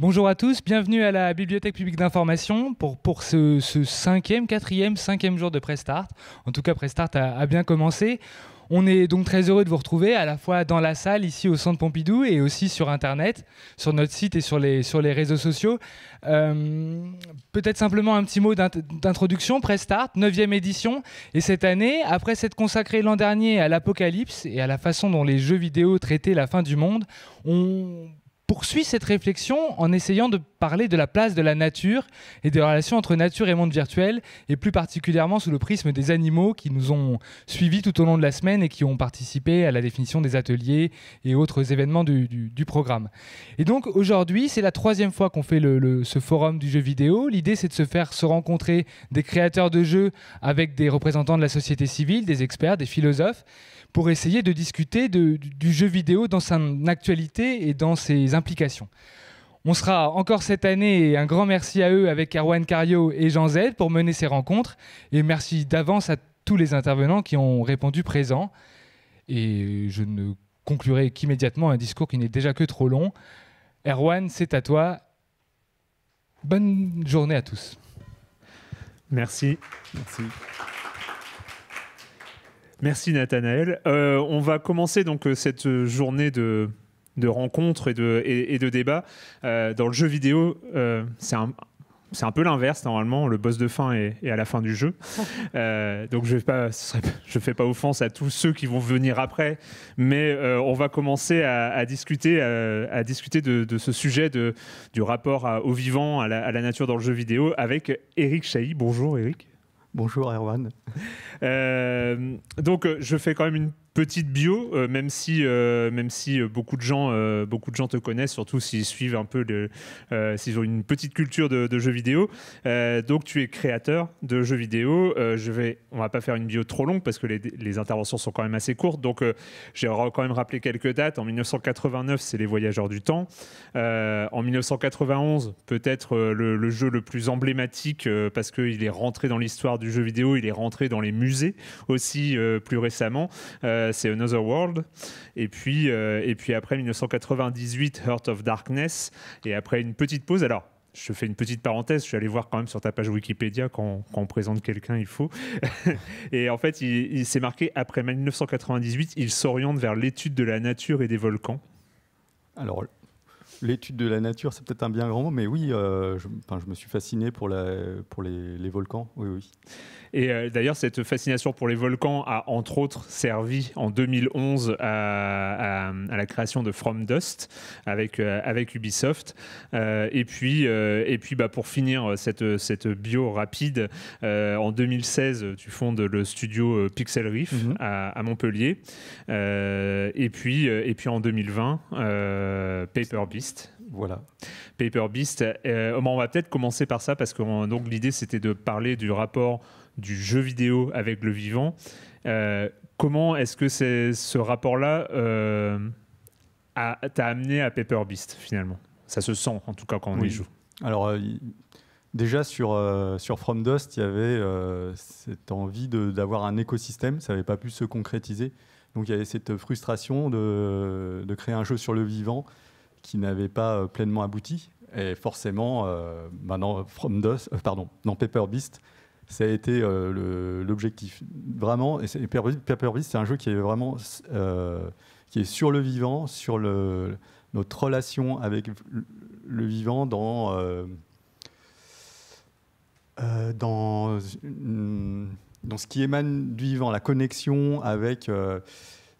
Bonjour à tous, bienvenue à la Bibliothèque publique d'information pour, pour ce, cinquième, quatrième, cinquième jour de Prestart. En tout cas, Prestart a, a bien commencé. On est donc très heureux de vous retrouver à la fois dans la salle ici au Centre Pompidou et aussi sur Internet, sur notre site et sur les, sur les réseaux sociaux. Euh, peut-être simplement un petit mot d'introduction. Prestart, 9e édition. Et cette année, après s'être consacré l'an dernier à l'apocalypse et à la façon dont les jeux vidéo traitaient la fin du monde, on poursuit cette réflexion en essayant de parler de la place de la nature et des relations entre nature et monde virtuel, et plus particulièrement sous le prisme des animaux qui nous ont suivis tout au long de la semaine et qui ont participé à la définition des ateliers et autres événements du, programme. Et donc aujourd'hui, c'est la troisième fois qu'on fait le, ce forum du jeu vidéo. L'idée, c'est de se faire se rencontrer des créateurs de jeux avec des représentants de la société civile, des experts, des philosophes, pour essayer de discuter de, du, du jeu vidéo dans son actualité et dans ses on sera encore cette année et un grand merci à eux avec Erwan Cario et Jean Z pour mener ces rencontres et merci d'avance à tous les intervenants qui ont répondu présents. Et je ne conclurai qu'immédiatement un discours qui n'est déjà que trop long. Erwan, c'est à toi. Bonne journée à tous. Merci. Merci. Merci Nathanaël. Euh, on va commencer donc euh, cette journée de, de rencontres et de, et, de débats. Euh, dans le jeu vidéo, euh, c'est un, un peu l'inverse normalement. Le boss de fin est, à la fin du jeu. Euh, donc je ne fais pas offense à tous ceux qui vont venir après, mais on va commencer à, discuter, à, discuter de, ce sujet de, du rapport au vivant, à la, nature dans le jeu vidéo avec Eric Chahi. Bonjour Eric. Bonjour Erwan. donc je fais quand même une petite bio, euh, même si, euh, même si euh, beaucoup, de gens, beaucoup de gens te connaissent, surtout s'ils suivent un peu, s'ils ont une petite culture de, jeux vidéo. donc tu es créateur de jeux vidéo. je vais, on va pas faire une bio trop longue parce que les, interventions sont quand même assez courtes. Donc j'ai quand même rappelé quelques dates. En 1989, c'est Les Voyageurs du Temps. en 1991, peut-être le, jeu le plus emblématique parce qu'il est rentré dans l'histoire du jeu vidéo, il est rentré dans les musées aussi plus récemment. Euh, c'est Another World. Et puis, euh, et puis après 1998, Heart of Darkness. Et après une petite pause, alors je fais une petite parenthèse, je suis allé voir quand même sur ta page Wikipédia quand, on présente quelqu'un, il faut. et en fait, il, s'est marqué après 1998, il s'oriente vers l'étude de la nature et des volcans. Alors, l'étude de la nature, c'est peut-être un bien grand mot, mais oui, euh, je, je, me suis fasciné pour, la, pour les, les volcans. Oui, oui. Et euh, d'ailleurs, cette fascination pour les volcans a entre autres servi en 2011 à, la création de From Dust avec, euh, avec Ubisoft. Euh, et puis, et puis bah, pour finir cette, cette bio rapide, en 2016, tu fondes le studio Pixel Reef mhm. à, Montpellier. et, puis, et puis en 2020, Paper Beast. Voilà. Paper Beast. on va peut-être commencer par ça parce que donc l'idée c'était de parler du rapport du jeu vidéo avec le vivant. Euh, comment est-ce que c'est, ce rapport-là euh, t'a amené à Paper Beast finalement Ça se sent en tout cas quand on y joue. Alors euh, déjà sur, From Dust, il y avait cette envie d'avoir un écosystème, ça n'avait pas pu se concrétiser. Donc il y avait cette frustration de, créer un jeu sur le vivant qui n'avait pas pleinement abouti. Et forcément, maintenant, bah, From Dust, pardon, dans Paper Beast, ça a été euh, l'objectif. Vraiment, et Paper Beast, c'est un jeu qui est vraiment euh, qui est sur le vivant, sur notre relation avec le vivant dans, euh, dans, dans ce qui émane du vivant, la connexion avec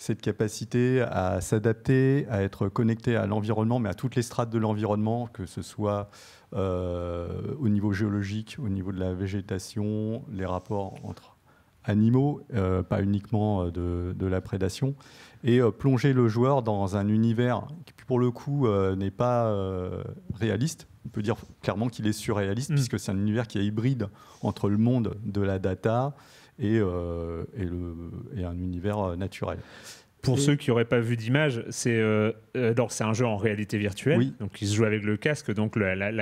cette capacité à s'adapter, à être connecté à l'environnement, mais à toutes les strates de l'environnement, que ce soit euh, au niveau géologique, au niveau de la végétation, les rapports entre animaux, euh, pas uniquement euh, de, la prédation, et plonger le joueur dans un univers qui, pour le coup, n'est pas réaliste. On peut dire clairement qu'il est surréaliste, mmh. puisque c'est un univers qui est hybride entre le monde de la data, euh, et, le, un univers euh, naturel. Pour ceux qui n'auraient pas vu d'image, c'est euh, euh un jeu en réalité virtuelle, donc il se joue avec le casque, donc la,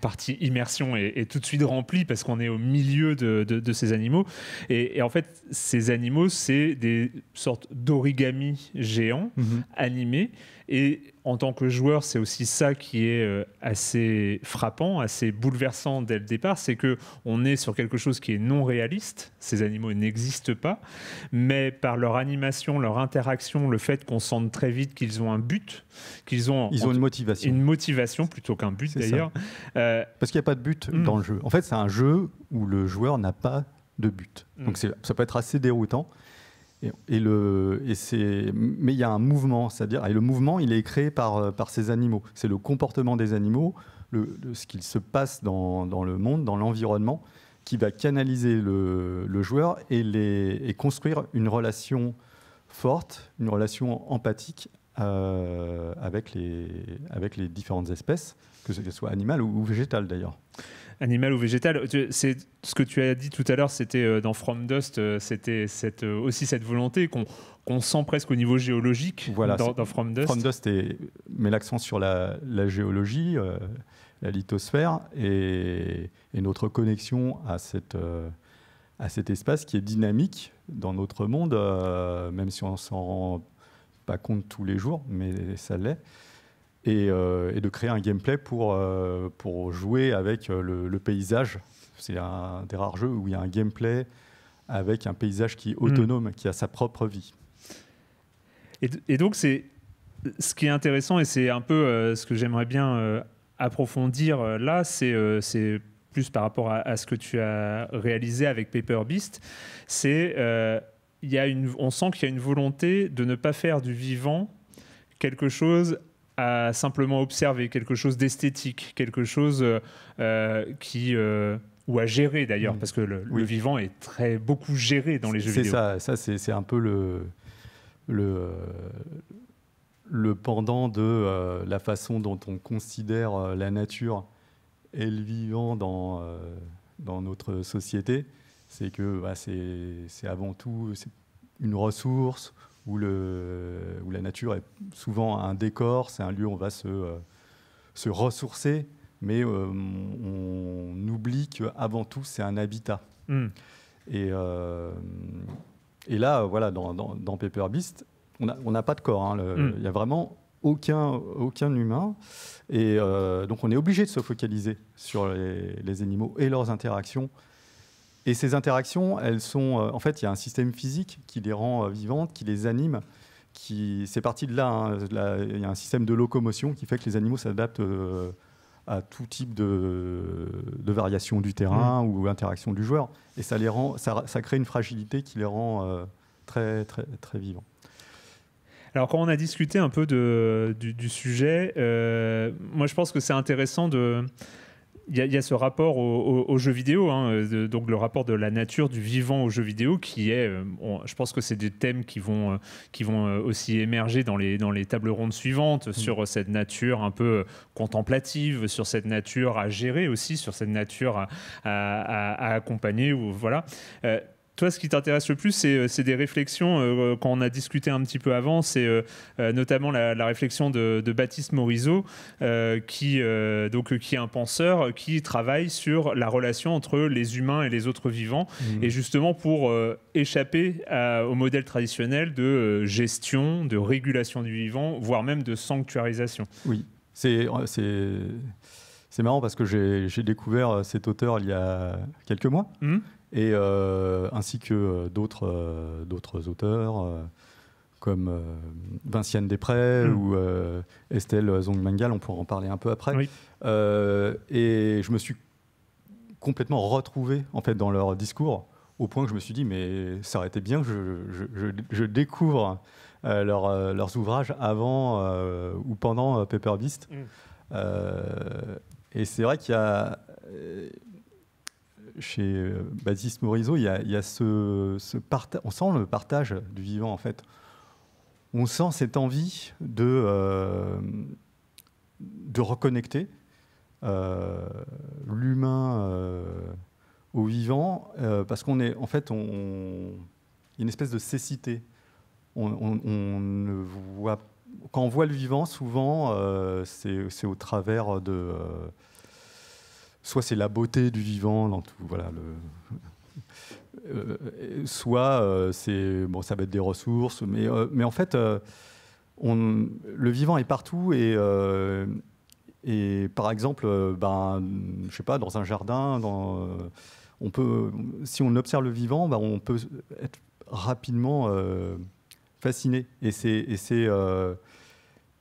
partie immersion est, tout de suite remplie parce qu'on est au milieu de, ces animaux. Et, en fait, ces animaux, c'est des sortes d'origami géants mhm. animés et en tant que joueur, c'est aussi ça qui est euh, assez frappant, assez bouleversant dès le départ, c'est que on est sur quelque chose qui est non réaliste. Ces animaux n'existent pas, mais par leur animation, leur interaction, le fait qu'on sente très vite qu'ils ont un but, qu'ils ont ils ont une motivation, une motivation plutôt qu'un but d'ailleurs. Euh, Parce qu'il n'y a pas de but mm. dans le jeu. En fait, c'est un jeu où le joueur n'a pas de but. Donc mm. ça peut être assez déroutant. Et, mais il y a un mouvement, c'est-à-dire, et le mouvement, il est créé par, euh, ces animaux. C'est le comportement des animaux, ce qu'il se passe dans, le monde, dans l'environnement, qui va canaliser le, joueur et, construire une relation forte, une relation empathique euh, avec les différentes espèces que ce soit animal ou, végétal d'ailleurs. Animal ou végétal, c'est ce que tu as dit tout à l'heure, c'était euh, dans From Dust, euh, c'était cette, euh, aussi cette volonté qu'on sent presque au niveau géologique voilà, dans, From Dust. From Dust met l'accent sur la, géologie, la lithosphère et, notre connexion à cette à cet espace qui est dynamique dans notre monde, même si on ne s'en rend pas compte tous les jours, mais ça l'est. Euh, et, de créer un gameplay pour, euh, pour jouer avec euh, le, paysage. C'est un des rares jeux où il y a un gameplay avec un paysage qui est hmm. autonome, qui a sa propre vie. Et, donc, c'est ce qui est intéressant, et c'est un peu ce que j'aimerais bien approfondir là, c'est plus par rapport à, ce que tu as réalisé avec Paper Beast, c'est il on sent qu'il y a une volonté de ne pas faire du vivant quelque chose à simplement observer quelque chose d'esthétique, quelque chose euh, euh, qui euh, ou à gérer d'ailleurs, mm. parce que le, vivant est très beaucoup géré dans les jeux vidéo. C'est ça, ça c'est un peu le le le pendant de la façon dont on considère la nature et le vivant dans dans notre société, c'est que bah, c'est avant tout une ressource où, le, la nature est souvent un décor, c'est un lieu où on va se, euh, ressourcer, mais euh, on, oublie qu'avant tout, c'est un habitat. Hmm. Et, euh, et là, voilà, dans, Paper Beast, on n'a pas de corps. Hein, hmm. Il hein, n'y a vraiment aucun, aucun humain. Et donc, on est obligé de se focaliser sur les, les animaux et leurs interactions et ces interactions, elles sont. Euh, en fait, il y a un système physique qui les rend euh, vivantes, qui les anime. Qui, c'est parti de là. Hein, il y a un système de locomotion qui fait que les animaux s'adaptent euh, à tout type de, de variation du terrain mmh. ou interaction du joueur. Et ça, les rend, ça, crée une fragilité qui les rend très, très, très vivants. Alors quand on a discuté un peu du, sujet, moi je pense que c'est intéressant de il y, a ce rapport aux au, jeux vidéo, hein, donc le rapport de la nature, du vivant aux jeux vidéo, qui est, euh, je pense que c'est des thèmes qui vont, euh, qui vont euh, aussi émerger dans les, dans les tables rondes suivantes, mm. sur cette nature un peu contemplative, sur cette nature à gérer aussi, sur cette nature à, accompagner. Ou, voilà toi, ce qui t'intéresse le plus, c'est euh, des réflexions euh, qu'on a discuté un petit peu avant. C'est euh, notamment la, réflexion de, Baptiste Morisot, qui, donc, qui est un penseur qui travaille sur la relation entre les humains et les autres vivants. Mmh. Et justement, pour échapper au modèle traditionnel de gestion, de régulation du vivant, voire même de sanctuarisation. Oui, c'est. C'est marrant parce que j'ai découvert cet auteur il y a quelques mois. Mmh et euh, ainsi que euh, d'autres euh, d'autres auteurs comme Vinciane Després mm. ou Estelle Zongmangal, on pourra en parler un peu après. et je me suis complètement retrouvé en fait dans leur discours au point que je me suis dit mais ça aurait été bien que je, découvre leur, leurs ouvrages avant ou pendant Paper Beast. Mm. et c'est vrai qu'il y a chez euh, Baptiste Morisot, il y a, ce, partage, on sent le partage du vivant en fait. On sent cette envie de, euh, reconnecter euh, l'humain au vivant parce qu'on est en fait on, une espèce de cécité. voit, quand on voit le vivant, souvent c'est au travers de soit c'est la beauté du vivant, dans tout, voilà, le, euh, soit euh, c'est bon, ça va être des ressources, mais, euh, mais en fait, on, le vivant est partout et, et par exemple, ben, je sais pas, dans un jardin, dans, on peut, si on observe le vivant, ben, on peut être rapidement fasciné. Et c'est et c'est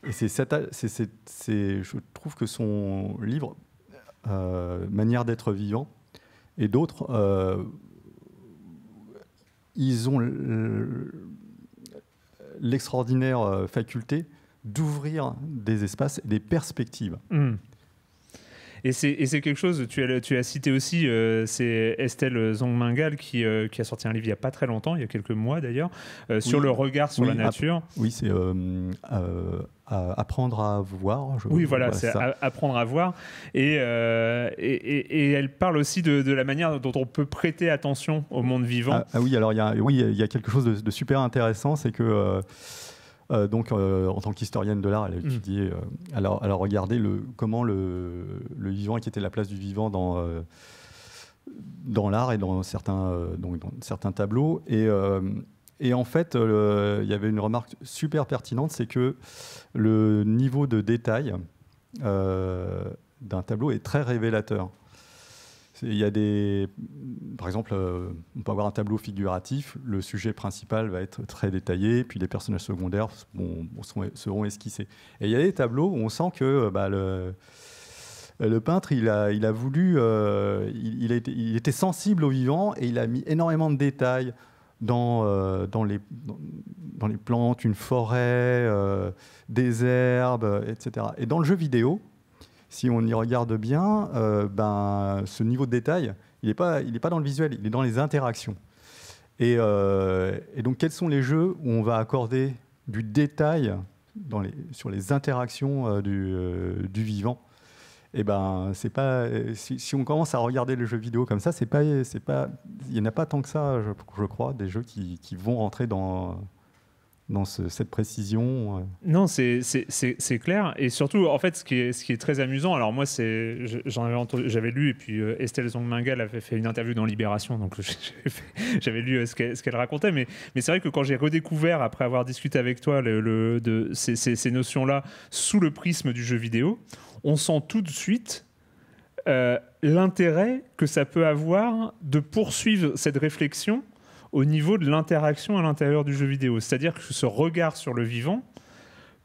et c'est, je trouve que son livre euh, manière d'être vivant, et d'autres, euh, ils ont l'extraordinaire euh, faculté d'ouvrir des espaces des perspectives. Mm. Et c'est quelque chose, tu as, tu as cité aussi, euh, c'est Estelle Zongmingal qui, euh, qui a sorti un livre il n'y a pas très longtemps, il y a quelques mois d'ailleurs, euh, sur le regard sur la nature. Oui, c'est apprendre à voir. oui, voilà, c'est apprendre à voir. Et, et, elle parle aussi de, la manière dont on peut prêter attention au monde vivant. Ah, ah, oui, alors il y a, oui, il y a quelque chose de, super intéressant, c'est que... Euh, donc, euh, en tant qu'historienne de l'art, elle a mm. euh, alors, regardez comment le, vivant qui était la place du vivant dans, l'art et dans certains, tableaux. et en fait, il y avait une remarque super pertinente c'est que le niveau de détail d'un tableau est très révélateur. Il y a des, par exemple, euh, on peut avoir un tableau figuratif. Le sujet principal va être très détaillé, puis les personnages secondaires seront esquissés. Et il y a des tableaux où on sent que euh, bah, le, peintre, il a, voulu, euh, il, était sensible au vivant et il a mis énormément de détails dans les plantes, une forêt, des herbes, etc. Et dans le jeu vidéo, si on y regarde bien, euh, ben, ce niveau de détail, il n'est pas, pas dans le visuel, il est dans les interactions. Euh, et, donc, quels sont les jeux où on va accorder du détail sur les interactions euh, du, vivant eh ben c'est pas si, on commence à regarder les jeux vidéo comme ça c'est pas c'est pas il n'y en a pas tant que ça je, crois des jeux qui vont rentrer dans dans cette précision euh. Non, c'est clair. Et surtout, en fait, ce qui est, ce qui est très amusant, alors moi, j'avais lu, et puis euh, Estelle Zongmengel avait fait une interview dans Libération, donc j'avais lu euh, ce qu'elle racontait, mais, c'est vrai que quand j'ai redécouvert, après avoir discuté avec toi, de, ces, notions-là sous le prisme du jeu vidéo, on sent tout de suite l'intérêt que ça peut avoir de poursuivre cette réflexion au niveau de l'interaction à l'intérieur du jeu vidéo. C'est-à-dire que ce regard sur le vivant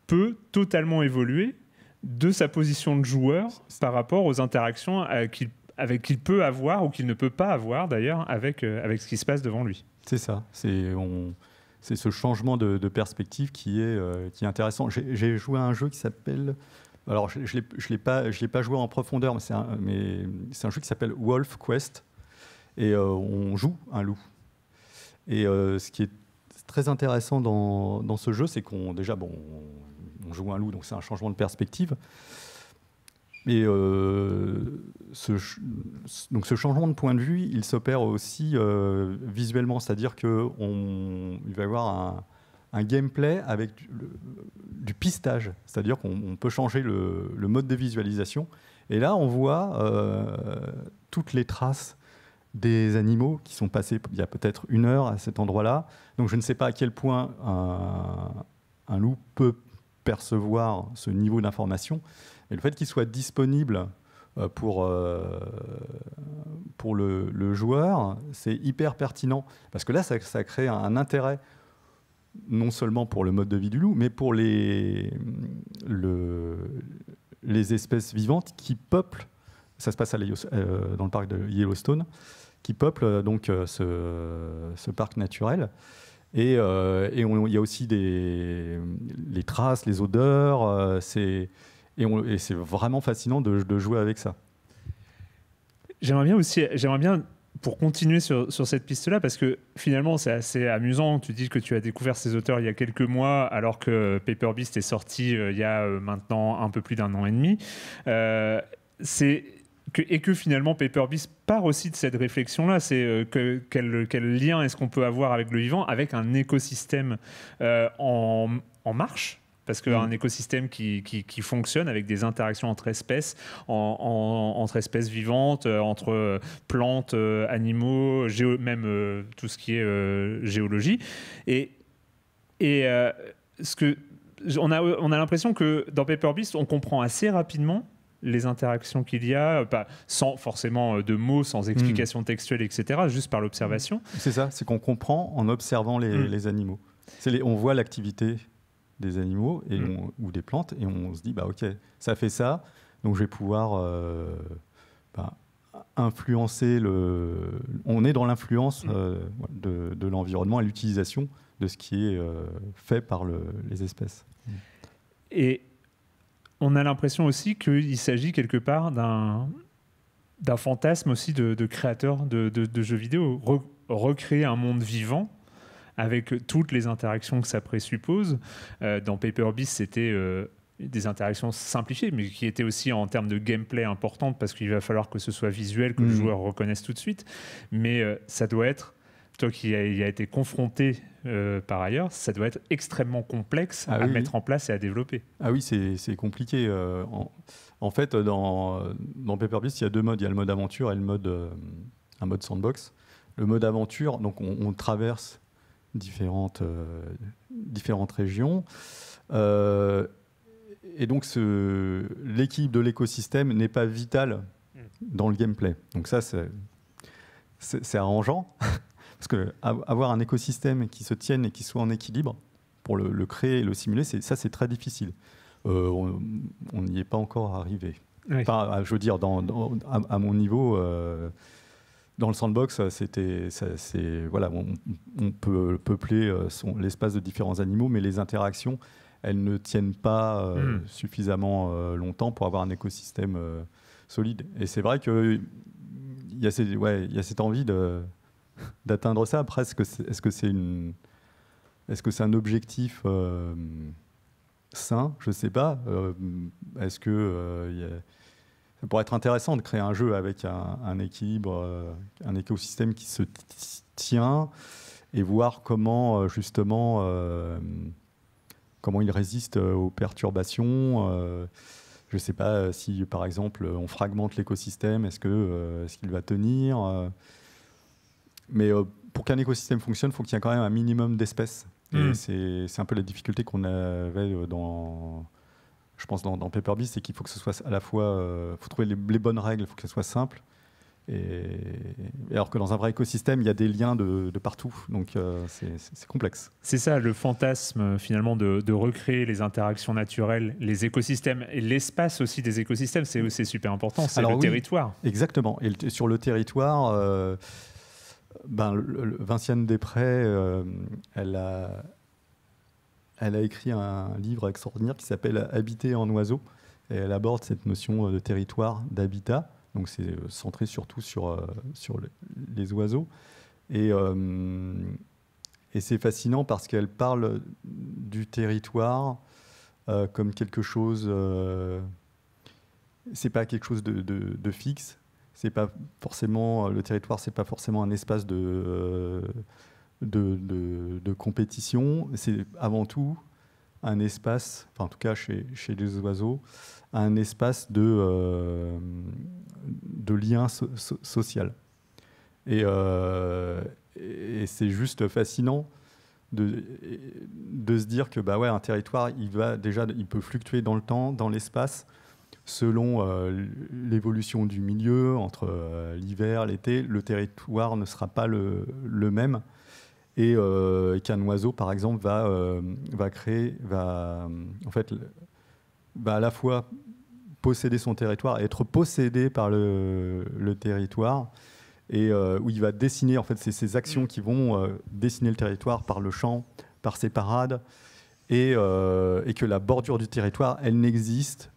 peut totalement évoluer de sa position de joueur par rapport aux interactions euh, qu'il avec qu'il peut avoir ou qu'il ne peut pas avoir d'ailleurs avec, euh, avec ce qui se passe devant lui. C'est ça, c'est on... C'est ce changement de, perspective qui est, euh, qui est intéressant. J'ai joué à un jeu qui s'appelle... Alors, je ne je, je l'ai pas, joué en profondeur, mais c'est un, mais, un jeu qui s'appelle Wolf Quest. Et on joue un loup. Et euh, ce qui est très intéressant dans, ce jeu, c'est qu'on déjà, bon, on joue un loup, donc c'est un changement de perspective. Et euh, ce, donc ce changement de point de vue, il s'opère aussi euh, visuellement, c'est-à-dire qu'il va y avoir un, gameplay avec du, pistage, c'est-à-dire qu'on peut changer le, mode de visualisation. Et là, on voit toutes les traces des animaux qui sont passés il y a peut-être une heure à cet endroit-là. Donc je ne sais pas à quel point un, loup peut percevoir ce niveau d'information. mais le fait qu'il soit disponible euh, pour, euh, pour le, joueur, c'est hyper pertinent. Parce que là, ça, crée un, intérêt, non seulement pour le mode de vie du loup, mais pour les, les espèces vivantes qui peuplent. Ça se passe euh, dans le parc de Yellowstone qui peuplent euh, donc euh, ce, parc naturel. Et, euh, il y a aussi des, les traces, les odeurs, c'est, et, c'est vraiment fascinant de, jouer avec ça. J'aimerais bien aussi, j'aimerais bien pour continuer sur, cette piste-là, parce que finalement, c'est assez amusant. Tu dis que tu as découvert ces auteurs il y a quelques mois, alors que Paper Beast est sorti il y a maintenant un peu plus d'un an et demi. c'est et que finalement Paper Beast part aussi de cette réflexion-là, c'est euh, que, quel, lien est-ce qu'on peut avoir avec le vivant, avec un écosystème euh, en, marche parce qu'un mm. écosystème qui, fonctionne avec des interactions entre espèces, entre espèces vivantes, euh, entre plantes, animaux, même tout ce qui est géologie. Et, et ce que, on a, on a l'impression que dans Paper Beast, on comprend assez rapidement les interactions qu'il y a, euh, sans forcément euh, de mots, sans hmm. explication textuelles, textuelle, etc., juste par l'observation. Hmm. C'est ça, c'est qu'on comprend en observant les, hmm. animaux. Les, on voit l'activité des animaux et ou des plantes et on se dit, bah, ok, ça fait ça, donc je vais pouvoir euh, ben, influencer le... On est dans l'influence de, l'environnement et l'utilisation de ce qui est fait par les espèces. Et on a l'impression aussi qu'il s'agit quelque part d'un fantasme aussi de, de créateur de, jeux vidéo, recréer un monde vivant avec toutes les interactions que ça présuppose. Euh, dans Paper Beast, c'était euh, des interactions simplifiées, mais qui étaient aussi en termes de gameplay importantes parce qu'il va falloir que ce soit visuel, que le mmh. joueur reconnaisse tout de suite. Mais euh, ça doit être toi qui a, été confronté euh, par ailleurs, ça doit être extrêmement complexe ah à mettre en place et à développer. Ah oui, c'est compliqué. Euh, en, fait, euh, dans, dans Beast, il y a deux modes. Il y a le mode aventure et le mode, un mode sandbox. Le mode aventure, donc on, on traverse différentes, différentes régions. et donc l'équipe de l'écosystème n'est pas vitale mm. dans le gameplay. Donc ça, c'est arrangeant. Parce que avoir un écosystème qui se tienne et qui soit en équilibre, pour le, créer et le simuler, ça c'est très difficile. Euh, on n'y est pas encore arrivé. Euh, je veux dire, à, mon niveau, euh, dans le sandbox, c'était, voilà, on, peut peupler l'espace de différents animaux, mais les interactions, elles ne tiennent pas hmm. suffisamment longtemps pour avoir un écosystème solide. Et c'est vrai qu'il y a cette envie de d'atteindre ça. Après, est-ce que c'est c'est un objectif euh, sain Je ne sais pas. Euh, est-ce que euh, ça pourrait être intéressant de créer un jeu avec un, équilibre, un écosystème qui se tient et voir comment justement comment il résiste aux perturbations je ne sais pas si, par exemple, on fragmente l'écosystème, est-ce que, -ce qu'il va tenir mais euh, pour qu'un écosystème fonctionne, il faut qu'il y ait quand même un minimum d'espèces. Mm. C'est un peu la difficulté qu'on avait euh, dans, je pense, dans, dans c'est qu'il faut que ce soit à la fois, euh, faut trouver les, bonnes règles, il faut que ce soit simple. Et, alors que dans un vrai écosystème, il y a des liens de, partout, donc c'est complexe. C'est ça le fantasme finalement de, recréer les interactions naturelles, les écosystèmes et l'espace aussi des écosystèmes, c'est super important, c'est le territoire. Exactement, et sur le territoire, ben, Vinciane Després, euh, elle, a, écrit un livre extraordinaire qui s'appelle Habiter en oiseau. Et elle aborde cette notion euh, de territoire, d'habitat. Donc c'est euh, centré surtout sur, les oiseaux. Et, c'est fascinant parce qu'elle parle du territoire comme quelque chose. c'est pas quelque chose de fixe, c'est pas forcément euh, le territoire, c'est pas forcément un espace euh, de de, compétition. C'est avant tout un espace, enfin en tout cas chez, chez les oiseaux, un espace de, euh, de lien social. Et, c'est juste fascinant de, de se dire que bah ouais, un territoire, il va déjà, il peut fluctuer dans le temps, dans l'espace, selon euh, l'évolution du milieu, entre euh, l'hiver, l'été, le territoire ne sera pas le, même. Euh, et qu'un oiseau, par exemple, va, créer, va, en fait, à la fois posséder son territoire, et être possédé par le, territoire, et où il va dessiner, en fait, c'est ses actions qui vont dessiner le territoire par le champ, par ses parades, et que la bordure du territoire, elle n'existe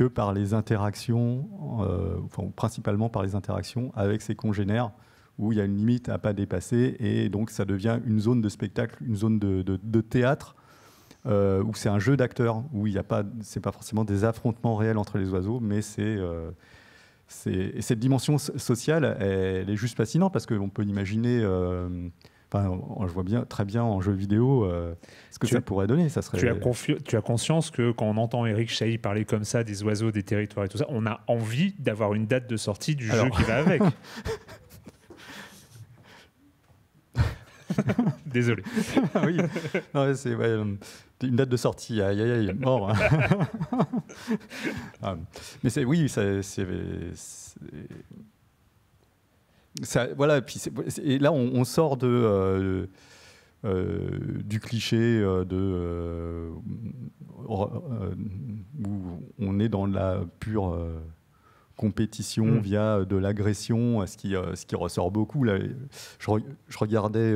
que par les interactions, euh, principalement par les interactions avec ses congénères, où il y a une limite à pas dépasser, et donc ça devient une zone de spectacle, une zone de, théâtre, euh, où c'est un jeu d'acteurs, où il n'y a pas, c'est pas forcément des affrontements réels entre les oiseaux, mais c'est euh, cette dimension sociale, elle, elle est juste fascinante parce qu'on peut imaginer je vois bien, très bien en jeu vidéo euh, ce que tu ça pourrait donner. Ça serait... tu, as tu as conscience que quand on entend Eric Chahi parler comme ça des oiseaux, des territoires et tout ça, on a envie d'avoir une date de sortie du jeu qui va avec. Désolé. Ah oui. c'est une date de sortie. Aïe, aïe, aïe, mort. Hein. Ah, mais c'est oui, c'est voilà, et, puis et là, on, sort de, euh, euh, du cliché euh, de, où on est dans la pure compétition mm. via de l'agression, ce qui, ce qui ressort beaucoup. Là, je, regardais.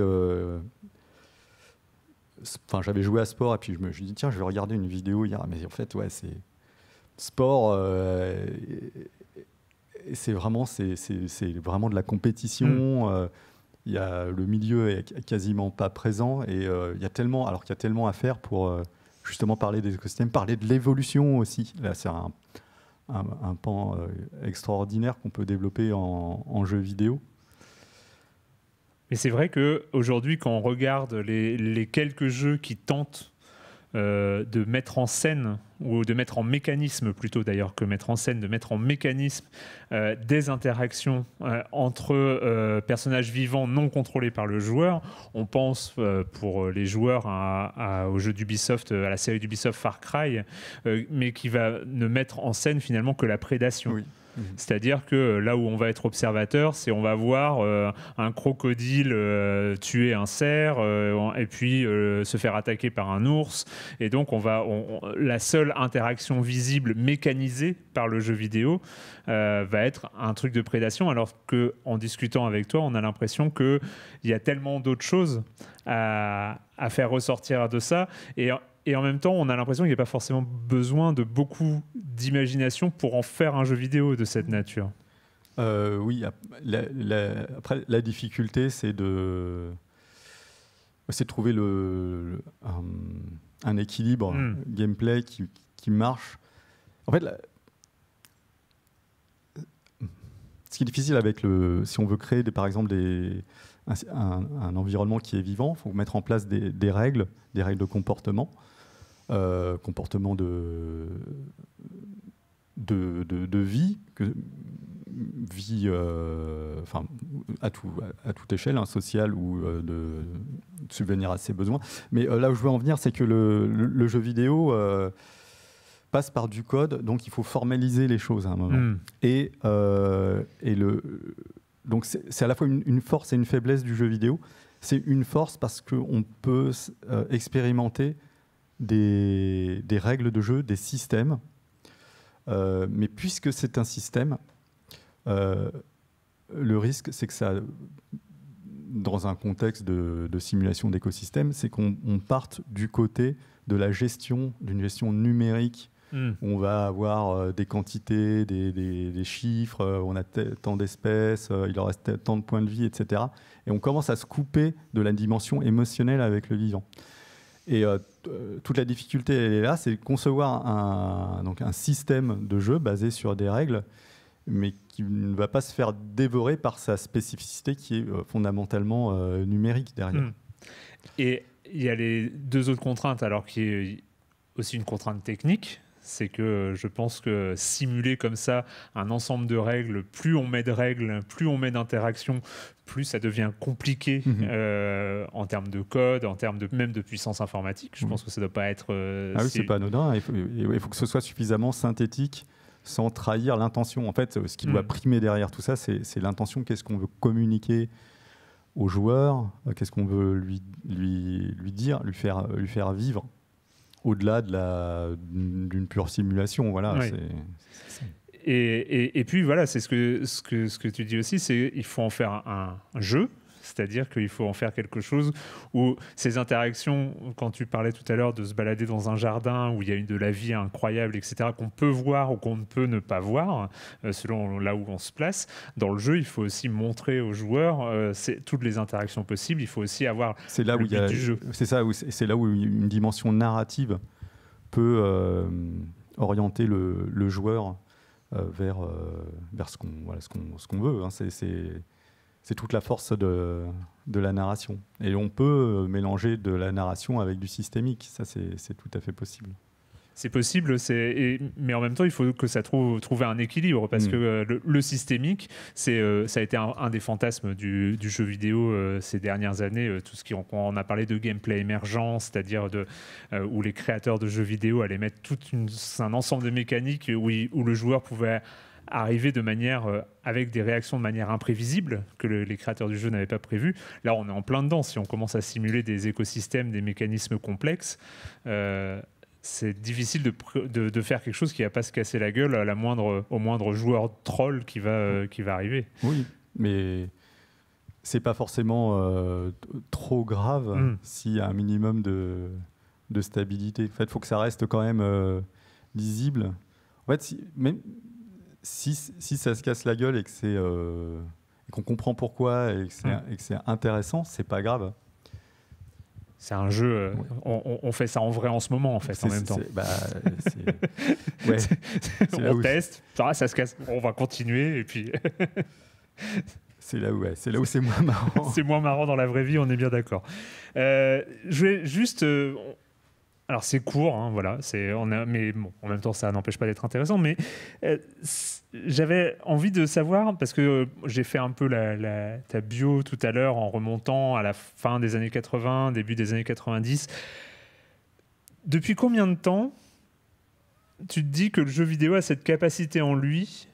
Enfin, j'avais joué à sport et puis je me suis dit tiens je vais regarder une vidéo hier mais en fait ouais c'est sport c'est vraiment, c'est, vraiment de la compétition. Mm. Euh, il y a, le milieu est quasiment pas présent et euh, il y a tellement, alors qu'il y a tellement à faire pour euh, justement parler des écosystèmes, parler de l'évolution aussi. Là, c'est un, un, pan extraordinaire qu'on peut développer en, en jeu vidéo. Mais c'est vrai que aujourd'hui, quand on regarde les, les, quelques jeux qui tentent euh, de mettre en scène, ou de mettre en mécanisme plutôt d'ailleurs que mettre en scène, de mettre en mécanisme euh, des interactions euh, entre personnages vivants non contrôlés par le joueur. On pense pour les joueurs au jeu d'Ubisoft, à la série d'Ubisoft Far Cry, mais qui va ne mettre en scène finalement que la prédation. Mhm. C'est-à-dire que là où on va être observateur, c'est on va voir euh, un crocodile euh, tuer un cerf euh, et puis se faire attaquer par un ours. Et donc, on va, la seule interaction visible mécanisée par le jeu vidéo va être un truc de prédation, alors que, en discutant avec toi, on a l'impression qu'il y a tellement d'autres choses à, faire ressortir de ça. Et et en même temps, on a l'impression qu'il n'y a pas forcément besoin de beaucoup d'imagination pour en faire un jeu vidéo de cette nature. Euh, oui, la, après, la difficulté, c'est de, trouver le, un, équilibre hmm. gameplay qui, qui, marche. En fait, ce qui est difficile avec le, si on veut créer des, par exemple des, un, un, environnement qui est vivant, il faut mettre en place des, des, règles, des règles de comportement. Euh, comportement de, de, vie, vie euh, enfin, à, à, toute échelle, hein, sociale ou euh, de, subvenir à ses besoins. Mais là où je veux en venir, c'est que le, jeu vidéo passe par du code, donc il faut formaliser les choses à un moment. Hmm. Et, le, donc c'est à la fois une, une, force et une faiblesse du jeu vidéo. C'est une force parce qu'on peut expérimenter des, règles de jeu, des systèmes. Euh, mais puisque c'est un système, euh, le risque, c'est que ça, dans un contexte de, simulation d'écosystème, c'est qu'on parte du côté de la gestion, d'une gestion numérique. Hmm. On va avoir euh, des quantités, des, des chiffres, on a tant d'espèces, il en reste tant de points de vie, etc. Et on commence à se couper de la dimension émotionnelle avec le vivant. Et euh, euh, toute la difficulté, elle est là, c'est concevoir un, donc un système de jeu basé sur des règles, mais qui ne va pas se faire dévorer par sa spécificité qui est euh, fondamentalement numérique derrière. Hmm. Et il y a les deux autres contraintes, alors qu'il y a aussi une contrainte technique, c'est que euh, je pense que simuler comme ça un ensemble de règles, plus on met de règles, plus on met d'interactions, plus ça devient compliqué mhm. euh, en termes de code, en termes de, même de puissance informatique. Je mhm. pense que ça ne doit pas être. Euh, ah oui, c'est pas anodin. Il faut, que ce soit suffisamment synthétique sans trahir l'intention. En fait, ce qui doit mhm. primer derrière tout ça, c'est l'intention. Qu'est-ce qu'on veut communiquer au joueur Qu'est-ce qu'on veut lui, dire, lui faire vivre au-delà de la, d'une pure simulation. Voilà, et, puis voilà, c'est ce que, ce, que, ce que tu dis aussi, c'est il faut en faire un jeu, c'est-à-dire qu'il faut en faire quelque chose où ces interactions, quand tu parlais tout à l'heure de se balader dans un jardin où il y a de la vie incroyable, etc., qu'on peut voir ou qu'on ne peut ne pas voir, euh, selon là où on se place, dans le jeu, il faut aussi montrer aux joueurs euh, toutes les interactions possibles, il faut aussi avoir c'est là le où but du jeu. C'est ça, c'est là où une dimension narrative peut euh, orienter le, joueur vers, vers ce qu'on ce qu'on, ce qu'on veut. Hein. C'est, c'est, c'est toute la force de, de, la narration. Et on peut euh, mélanger de la narration avec du systémique, ça c'est tout à fait possible. C'est possible, c'est mais en même temps, il faut que ça trouve trouver un équilibre parce mm. que euh, le, systémique, c'est euh, ça a été un, des fantasmes du, jeu vidéo ces dernières années. tout ce qui on, a parlé de gameplay émergent, c'est-à-dire de où les créateurs de jeux vidéo allaient mettre tout un ensemble de mécaniques où, où le joueur pouvait arriver de manière euh, avec des réactions de manière imprévisible que les créateurs du jeu n'avaient pas prévu. Là, on est en plein dedans. Si on commence à simuler des écosystèmes, des mécanismes complexes, euh, c'est difficile de, faire quelque chose qui va pas se casser la gueule à la moindre, au moindre joueur troll qui va, euh, qui va arriver. Oui, mais c'est pas forcément trop grave hmm. s'il y a un minimum de, stabilité. En fait, il faut que ça reste quand même lisible. En fait, si, même, si, si, ça se casse la gueule et que c'est euh, qu'on comprend pourquoi mm. et que c'est intéressant, c'est pas grave. C'est un jeu. Euh, on, fait ça en vrai en ce moment, en fait, en même temps. Bah, on teste, ça, ça se casse, on va continuer et puis. C'est là où c'est là où c'est moins marrant. c'est moins marrant dans la vraie vie, on est bien d'accord. Euh, je vais juste, alors c'est court, hein, voilà, mais en même temps ça n'empêche pas d'être intéressant. Mais euh, j'avais envie de savoir parce que euh, j'ai fait un peu ta bio tout à l'heure en remontant à la fin des années 80, début des années 90. Depuis combien de temps tu te dis que le jeu vidéo a cette capacité en lui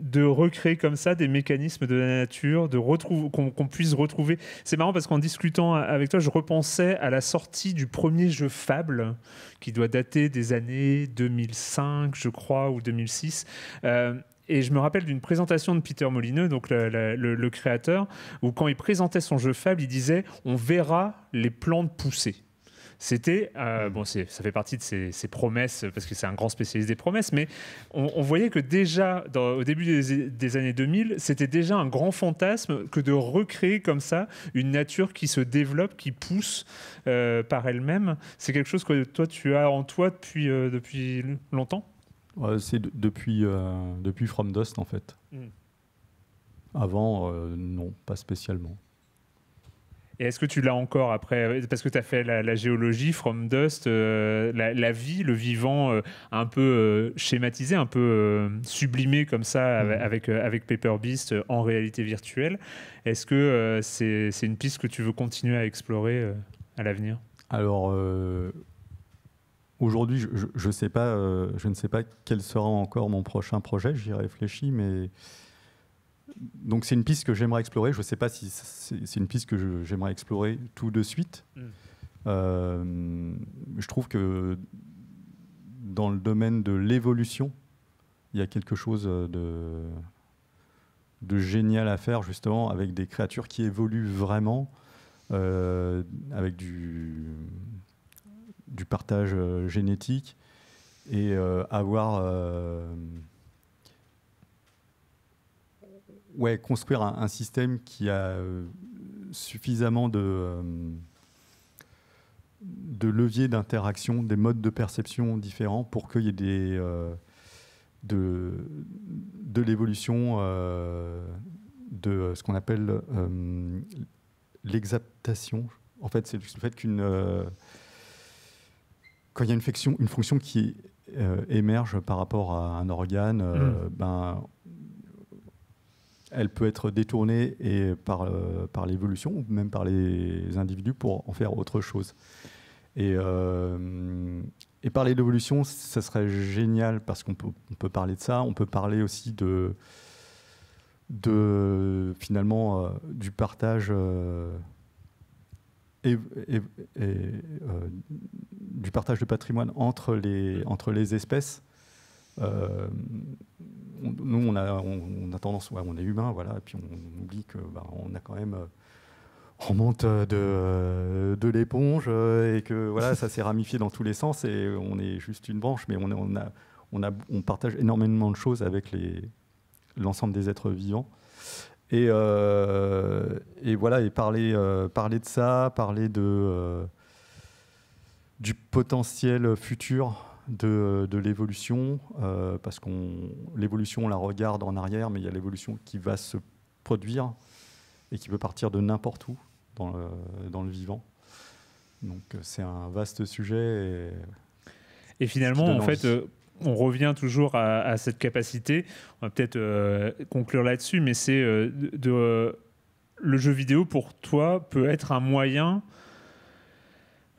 de recréer comme ça des mécanismes de la nature, de qu'on puisse retrouver. C'est marrant parce qu'en discutant avec toi, je repensais à la sortie du premier jeu Fable, qui doit dater des années 2005, je crois, ou 2006. Euh, et je me rappelle d'une présentation de Peter Molineux, donc le créateur, où quand il présentait son jeu Fable, il disait On verra les plantes pousser. C'était, euh, mhm. bon, ça fait partie de ses, promesses, parce que c'est un grand spécialiste des promesses, mais on, voyait que déjà, au début des, années 2000, c'était déjà un grand fantasme que de recréer comme ça une nature qui se développe, qui pousse euh, par elle-même. C'est quelque chose que toi, tu as en toi depuis, euh, depuis longtemps C'est depuis, depuis From Dust, en fait. Hmm. Avant, non, pas spécialement est-ce que tu l'as encore après Parce que tu as fait la, géologie, From Dust, euh, la, vie, le vivant, euh, un peu euh, schématisé, un peu sublimé comme ça mm-hmm. avec, avec Paper Beast en réalité virtuelle. Est-ce que c'est une piste que tu veux continuer à explorer à l'avenir Alors. Aujourd'hui, je, sais pas, je ne sais pas quel sera encore mon prochain projet, j'y réfléchis, mais donc c'est une piste que j'aimerais explorer. Je ne sais pas si c'est une piste que j'aimerais explorer tout de suite. Mm. Euh, je trouve que dans le domaine de l'évolution, il y a quelque chose de, génial à faire justement avec des créatures qui évoluent vraiment, euh, avec du, partage euh, génétique et avoir ouais, construire un, système qui a euh, suffisamment de, euh, de leviers d'interaction, des modes de perception différents pour qu'il y ait des, euh, de, l'évolution de ce qu'on appelle l'exaptation. En fait, c'est le fait qu'une. quand il y a une fonction, une fonction qui émerge par rapport à un organe, mmh. ben, elle peut être détournée et par, euh, par l'évolution ou même par les individus pour en faire autre chose. Et, euh, parler d'évolution, ce serait génial parce qu'on peut, parler de ça. On peut parler aussi de, de finalement euh, du partage. du partage de patrimoine entre les, entre les espèces nous, on a, tendance, on est humain, voilà, et puis on, oublie que bah, on a quand même euh, on monte euh, euh, de, l'éponge et que voilà, ça s'est ramifié dans tous les sens et on est juste une branche, mais on, on, partage énormément de choses avec l'ensemble des êtres vivants. Et, et voilà, et parler, parler de ça, parler de, du potentiel futur euh, de, l'évolution, euh, parce qu'on l'évolution, on la regarde en arrière, mais il y a l'évolution qui va se produire et qui peut partir de n'importe où dans le, vivant. Donc euh, c'est un vaste sujet. Et, finalement, en fait, on revient toujours à, cette capacité. On va peut-être conclure là-dessus, mais c'est de, le jeu vidéo pour toi peut être un moyen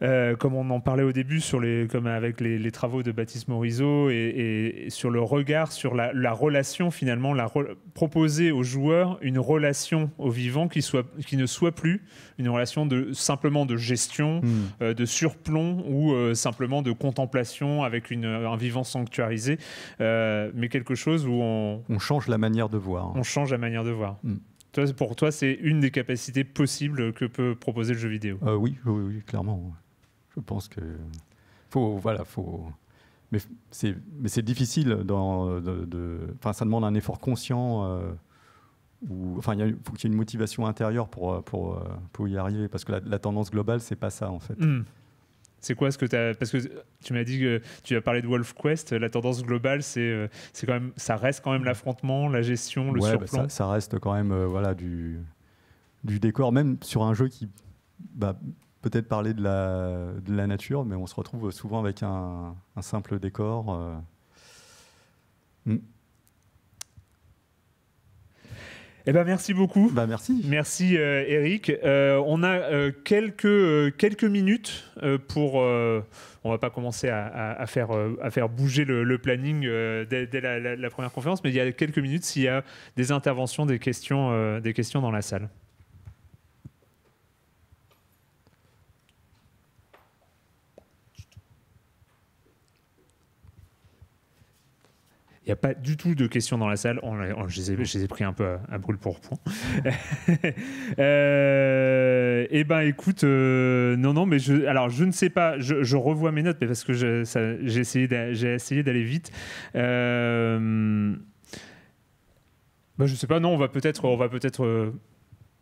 euh, comme on en parlait au début, sur les, avec les, travaux de Baptiste Morisot et, sur le regard, sur la, relation finalement, la proposer aux joueurs une relation au vivant qui, soit, qui ne soit plus une relation de, simplement de gestion, hmm. euh, de surplomb ou euh, simplement de contemplation avec une, un vivant sanctuarisé, mais quelque chose où on... On change la manière de voir. On change la manière de voir. Hmm. pour toi, c'est une des capacités possibles que peut proposer le jeu vidéo. oui, oui, oui, clairement je pense que faut, voilà, faut. Mais c'est, mais c'est difficile dans, de, ça demande un effort conscient. Euh, enfin, il faut qu'il y ait une motivation intérieure pour, euh, pour, euh, pour y arriver, parce que la, tendance globale, c'est pas ça en fait. Hmm. C'est quoi ce que tu as Parce que tu m'as dit que tu as parlé de Wolf Quest. La tendance globale, c'est euh, c'est quand même ça reste quand même l'affrontement, la gestion, le bah, surplomb. ça, reste quand même voilà du du décor, même sur un jeu qui bah, peut-être parler de la, de la, nature, mais on se retrouve souvent avec un, simple décor. Euh. Mm. Eh ben merci beaucoup. Bah, merci. Merci euh, Eric. Euh, on a quelques, quelques minutes pour... on va pas commencer à, faire, à faire bouger le, planning dès, la, la, première conférence, mais il y a quelques minutes s'il y a des interventions, des questions, des questions dans la salle. Il n'y a pas du tout de questions dans la salle. On, je, les ai, pris un peu à, brûle pour point. euh, et eh ben écoute, euh, non, non, mais je, alors je ne sais pas, je, revois mes notes, mais parce que j'ai essayé d'aller vite. Euh, ne ben, je sais pas, non, on va peut-être on va peut euh,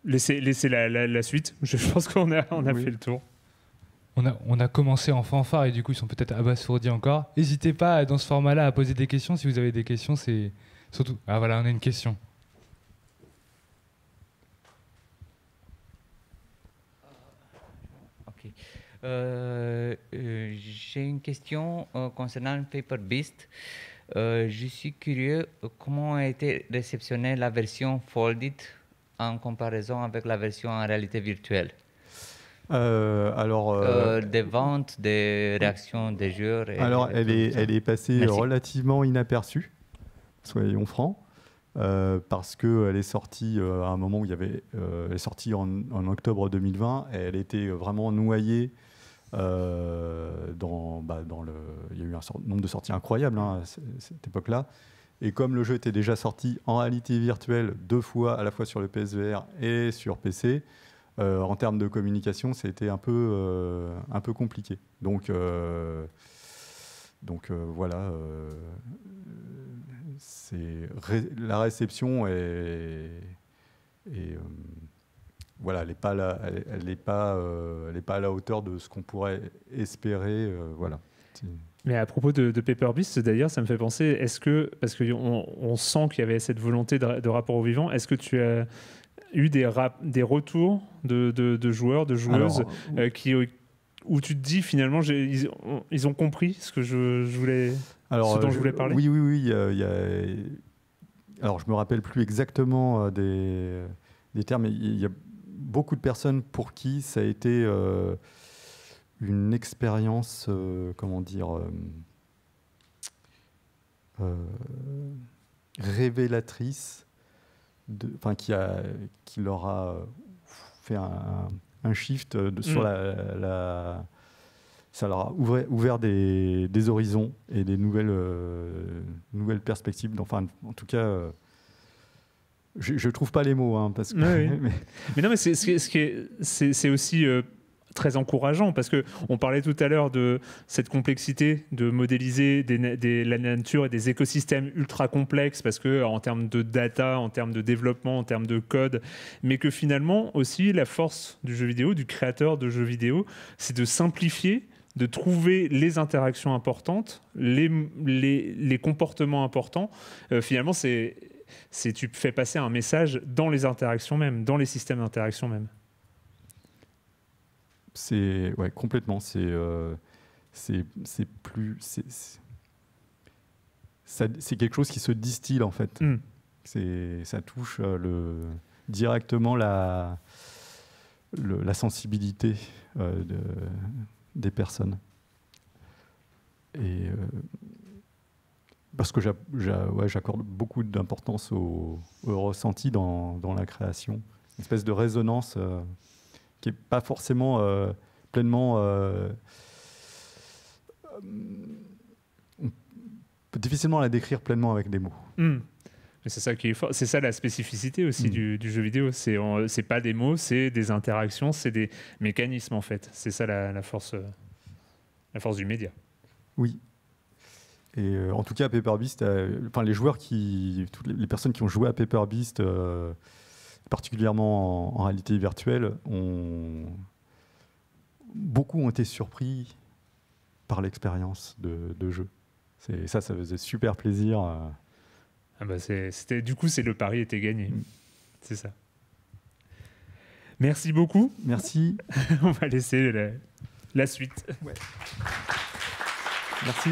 laisser, laisser la, suite. Je pense qu'on a, on a fait le tour on a, commencé en fanfare et du coup ils sont peut-être abasourdis encore. N'hésitez pas dans ce format-là à poser des questions. Si vous avez des questions, c'est surtout... Ah voilà, on a une question. Ah, ok. Euh, euh, j'ai une question euh, concernant Paper Beast. je suis curieux comment a été réceptionnée la version folded en comparaison avec la version en réalité virtuelle. Euh, alors, euh, euh, des ventes, des réactions des jeux alors, elle est, passée relativement inaperçue, soyons francs, parce qu'elle est sortie à un moment où il y avait. elle est sortie en, octobre 2020 et elle était vraiment noyée. Bah, dans, le, il y a eu un nombre de sorties incroyables à hein, cette époque-là. Et comme le jeu était déjà sorti en réalité virtuelle deux fois, à la fois sur le PSVR et sur PC, euh, en termes de communication, c'était un peu, euh, un peu compliqué. Donc, euh, donc voilà, c'est la réception est, voilà, elle n'est pas, elle, pas, elle pas à la hauteur de ce qu'on pourrait espérer, voilà. Mais à propos de, Paper Beast, d'ailleurs, ça me fait penser, est-ce que, parce qu'on on sent qu'il y avait cette volonté de, de rapport au vivant, est-ce que tu as eu des, des retours de, de, de, joueurs, de joueuses euh, qui, euh, où tu te dis finalement, ils, ils, ont compris ce, que je, voulais, dont euh, je, voulais parler Oui, oui, oui. Alors, je me rappelle plus exactement des, des termes, il y a beaucoup de personnes pour qui ça a été une expérience, comment dire, révélatrice qui, a, qui leur a euh, fait un, shift euh, de, sur mm. la, Ça leur a ouvert, des, horizons et des nouvelles, euh, nouvelles perspectives. Enfin, en tout cas. je ne trouve pas les mots, hein, parce que. mais... non, mais c'est aussi très encourageant parce que on parlait tout à l'heure de cette complexité de modéliser la nature et des écosystèmes ultra complexes parce que en termes de data, en termes de développement, en termes de code, mais que finalement aussi la force du jeu vidéo, du créateur de jeux vidéo, c'est de simplifier de trouver les interactions importantes, les, les, comportements importants. Euh, finalement, c'est tu fais passer un message dans les interactions même, dans les systèmes d'interaction même. C'est ouais, complètement. C'est euh, c'est plus c'est quelque chose qui se distille en fait. Hmm. C'est ça touche euh, le directement la la sensibilité euh, des personnes. Et parce que j'accorde beaucoup d'importance au, ressenti dans, la création, une espèce de résonance qui n'est pas forcément euh, pleinement. Euh, euh on peut difficilement la décrire pleinement avec des mots. Hmm. Mais C'est ça qui est C'est ça la spécificité aussi hmm. du, jeu vidéo. C'est c'est pas des mots, c'est des interactions, c'est des mécanismes en fait. C'est ça la, force, euh, la force du média. Oui. Et en tout cas, à Paper Beast, enfin les joueurs qui, toutes les, personnes qui ont joué à Paper Beast particulièrement en, réalité virtuelle, beaucoup ont été surpris par l'expérience de, jeu. Ça, ça faisait super plaisir. Euh. Ah bah du coup, c'est le pari était gagné. Mm. C'est ça. Merci beaucoup. Merci. on va laisser la, suite. Merci.